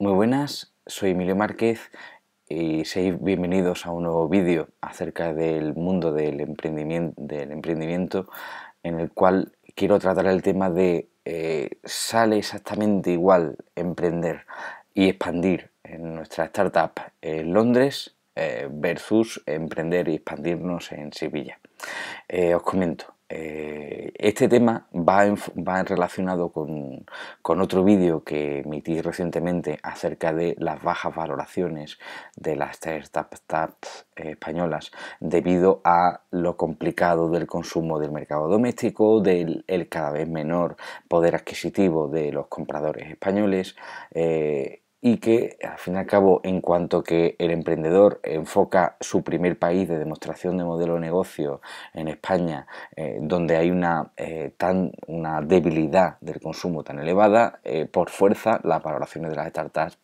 Muy buenas, soy Emilio Márquez y seis bienvenidos a un nuevo vídeo acerca del mundo del emprendimiento, del emprendimiento en el cual quiero tratar el tema de eh, sale exactamente igual emprender y expandir en nuestra startup en Londres eh, versus emprender y expandirnos en Sevilla. Eh, os comento, eh, este tema va, relacionado con, otro vídeo que emití recientemente acerca de las bajas valoraciones de las startups eh, españolas debido a lo complicado del consumo del mercado doméstico, del cada vez menor poder adquisitivo de los compradores españoles. Eh, y que al fin y al cabo en cuanto que el emprendedor enfoca su primer país de demostración de modelo de negocio en España, eh, donde hay una, eh, tan, una debilidad del consumo tan elevada, eh, por fuerza las valoraciones de las startups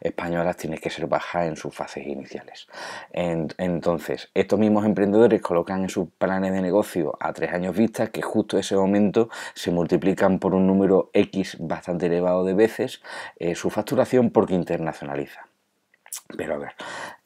españolas tiene que ser baja en sus fases iniciales. entonces, estos mismos emprendedores colocan en sus planes de negocio a tres años vista que justo ese momento se multiplican por un número X bastante elevado de veces eh, su facturación porque internacionaliza. Pero a ver,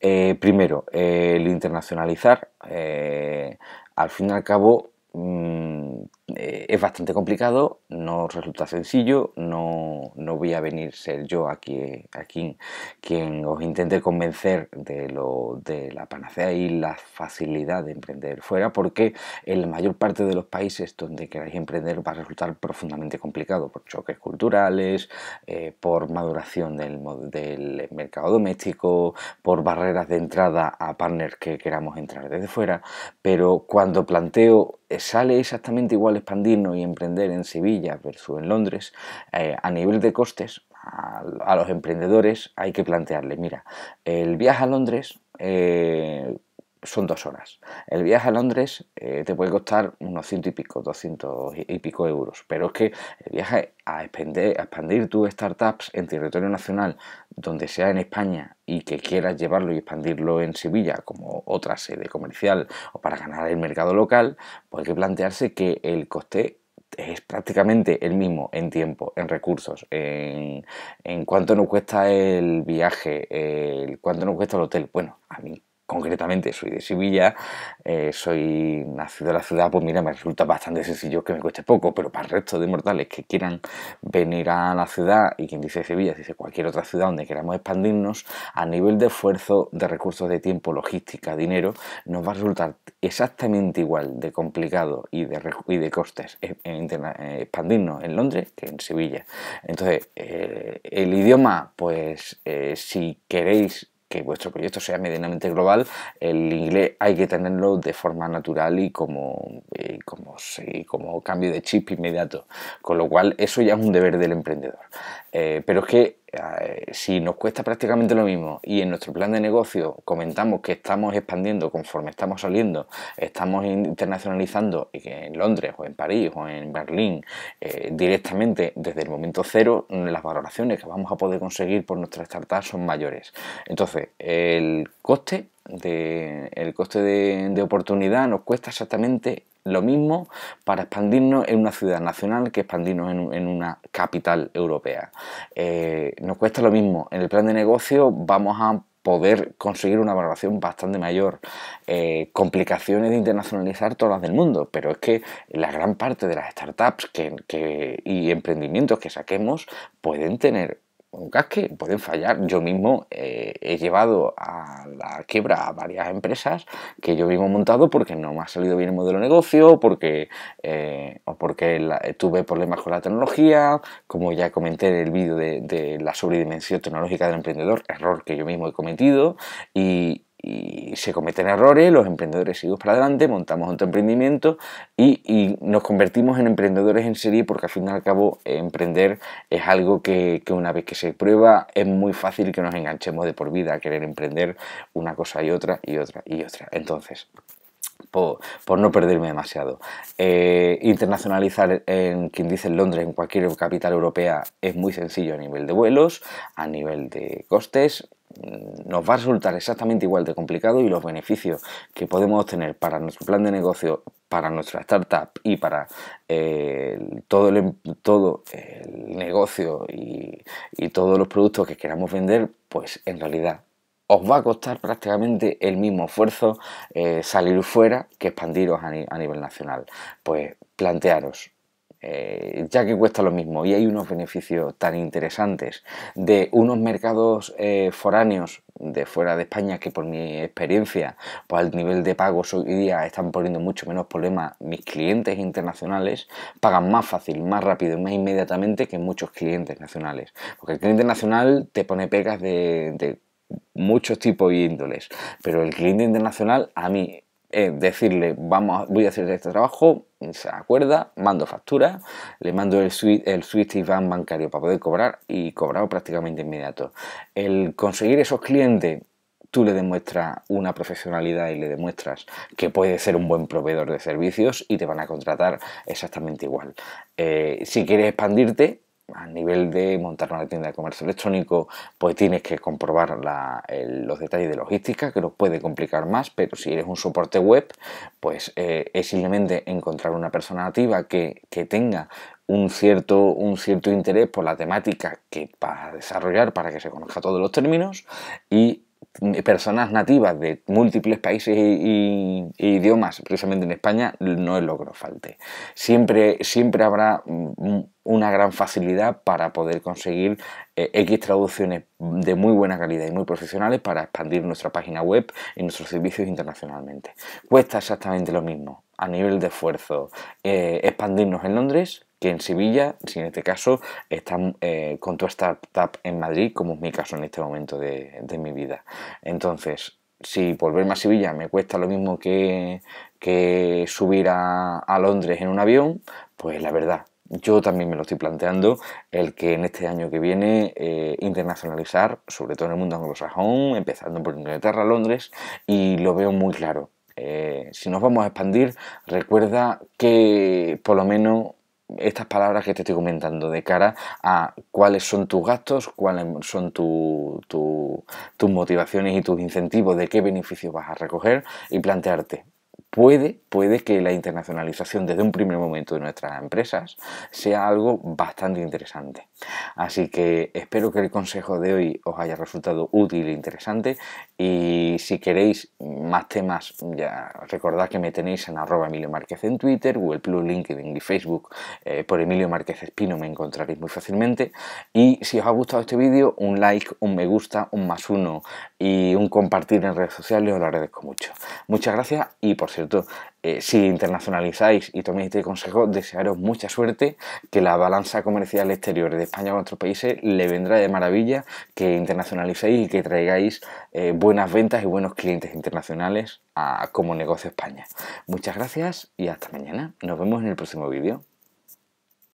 eh, primero, el internacionalizar, eh, al fin y al cabo, mm, eh, es bastante complicado, no resulta sencillo, no, voy a venir ser yo aquí, aquí quien os intente convencer de, lo, de la panacea y la facilidad de emprender fuera, porque en la mayor parte de los países donde queráis emprender va a resultar profundamente complicado, por choques culturales, eh, por maduración del, del mercado doméstico, por barreras de entrada a partners que queramos entrar desde fuera, pero cuando planteo eh, sale exactamente igual expandirnos y emprender en Sevilla versus en Londres, eh, a nivel de costes, a, los emprendedores hay que plantearle, mira, el viaje a Londres eh, son dos horas. El viaje a Londres eh, te puede costar unos ciento y pico, doscientos y pico euros, pero es que el viaje a expandir, a tus startups en territorio nacional, donde sea en España y que quieras llevarlo y expandirlo en Sevilla como otra sede comercial o para ganar el mercado local, pues hay que plantearse que el coste es prácticamente el mismo en tiempo, en recursos, en, en cuánto nos cuesta el viaje, el cuánto nos cuesta el hotel. Bueno, a mí concretamente soy de Sevilla, eh, soy nacido de la ciudad, pues mira, me resulta bastante sencillo que me cueste poco, pero para el resto de mortales que quieran venir a la ciudad, y quien dice Sevilla, dice cualquier otra ciudad donde queramos expandirnos, a nivel de esfuerzo, de recursos de tiempo, logística, dinero, nos va a resultar exactamente igual de complicado y de, de costes eh, expandirnos en Londres que en Sevilla. Entonces, eh, el idioma, pues si queréis que vuestro proyecto sea medianamente global, el inglés hay que tenerlo de forma natural y como, eh, como, como cambio de chip inmediato. Con lo cual, eso ya es un deber del emprendedor. Eh, pero es que eh, si nos cuesta prácticamente lo mismo y en nuestro plan de negocio comentamos que estamos expandiendo conforme estamos saliendo, estamos internacionalizando y que en Londres o en París o en Berlín eh, directamente desde el momento cero, las valoraciones que vamos a poder conseguir por nuestra startup son mayores. Entonces, el coste de, el coste de, oportunidad nos cuesta exactamente lo mismo para expandirnos en una ciudad nacional que expandirnos en, una capital europea. Eh, nos cuesta lo mismo. En el plan de negocio vamos a poder conseguir una valoración bastante mayor. Eh, complicaciones de internacionalizar todas las del mundo, pero es que la gran parte de las startups y emprendimientos que saquemos pueden tener un casque, que pueden fallar. Yo mismo eh, he llevado a la quiebra a varias empresas que yo mismo he montado porque no me ha salido bien el modelo de negocio, porque, eh, o porque eh, tuve problemas con la tecnología, como ya comenté en el vídeo de, de la sobredimensión tecnológica del emprendedor, error que yo mismo he cometido, y, y se cometen errores, los emprendedores siguen para adelante, montamos otro emprendimiento y, nos convertimos en emprendedores en serie porque al fin y al cabo emprender es algo que, una vez que se prueba es muy fácil que nos enganchemos de por vida a querer emprender una cosa y otra y otra y otra. Entonces... Por, no perderme demasiado. Eh, internacionalizar en quien dice en Londres, en cualquier capital europea, es muy sencillo a nivel de vuelos, a nivel de costes, Mm, nos va a resultar exactamente igual de complicado y los beneficios que podemos obtener para nuestro plan de negocio, para nuestra startup y para eh, em, todo, el, negocio y, todos los productos que queramos vender, pues en realidad os va a costar prácticamente el mismo esfuerzo eh, salir fuera que expandiros a nivel nacional. Pues plantearos eh, ya que cuesta lo mismo y hay unos beneficios tan interesantes de unos mercados eh, foráneos de fuera de España que por mi experiencia, pues al nivel de pagos hoy día están poniendo mucho menos problemas mis clientes internacionales, pagan más fácil, más rápido, y más inmediatamente que muchos clientes nacionales. Porque el cliente nacional te pone pegas de, de muchos tipos y índoles, pero el cliente internacional a mí es eh, decirle, vamos, voy a hacer este trabajo, se acuerda, mando factura, le mando el suite el Swift bancario para poder cobrar y cobrado prácticamente inmediato. El conseguir esos clientes tú le demuestras una profesionalidad y le demuestras que puedes ser un buen proveedor de servicios y te van a contratar exactamente igual. Eh, si quieres expandirte, a nivel de montar una tienda de comercio electrónico, pues tienes que comprobar los detalles de logística, que los puede complicar más, pero si eres un soporte web, pues eh, es simplemente encontrar una persona nativa que, tenga un cierto, un cierto interés por la temática que vas a desarrollar para que se conozca todos los términos y personas nativas de múltiples países y, idiomas, precisamente en España, no es lo que nos falte. Siempre, siempre habrá mm, mm, una gran facilidad para poder conseguir eh, X traducciones de muy buena calidad y muy profesionales para expandir nuestra página web y nuestros servicios internacionalmente. Cuesta exactamente lo mismo a nivel de esfuerzo eh, expandirnos en Londres que en Sevilla, si en este caso están eh, con tu startup en Madrid, como es mi caso en este momento de, mi vida. Entonces, si volverme a Sevilla me cuesta lo mismo que, que subir a, Londres en un avión, pues la verdad, yo también me lo estoy planteando, el que en este año que viene eh, internacionalizar, sobre todo en el mundo anglosajón, empezando por Inglaterra, Londres, y lo veo muy claro. Eh, si nos vamos a expandir, recuerda que por lo menos estas palabras que te estoy comentando de cara a cuáles son tus gastos, cuáles son tu, tus motivaciones y tus incentivos, de qué beneficios vas a recoger y plantearte puede, que la internacionalización desde un primer momento de nuestras empresas sea algo bastante interesante. Así que espero que el consejo de hoy os haya resultado útil e interesante y si queréis más temas, ya recordad que me tenéis en arroba Emilio Márquez en Twitter, Google Plus, LinkedIn y Facebook eh, por Emilio Márquez Espino me encontraréis muy fácilmente y si os ha gustado este vídeo, un like, un me gusta, un más uno y un compartir en redes sociales os lo agradezco mucho. Muchas gracias y por eh, si internacionalizáis y tomáis este consejo, desearos mucha suerte, que la balanza comercial exterior de España con otros países le vendrá de maravilla, que internacionalicéis y que traigáis eh, buenas ventas y buenos clientes internacionales a como negocio España. Muchas gracias y hasta mañana. Nos vemos en el próximo vídeo.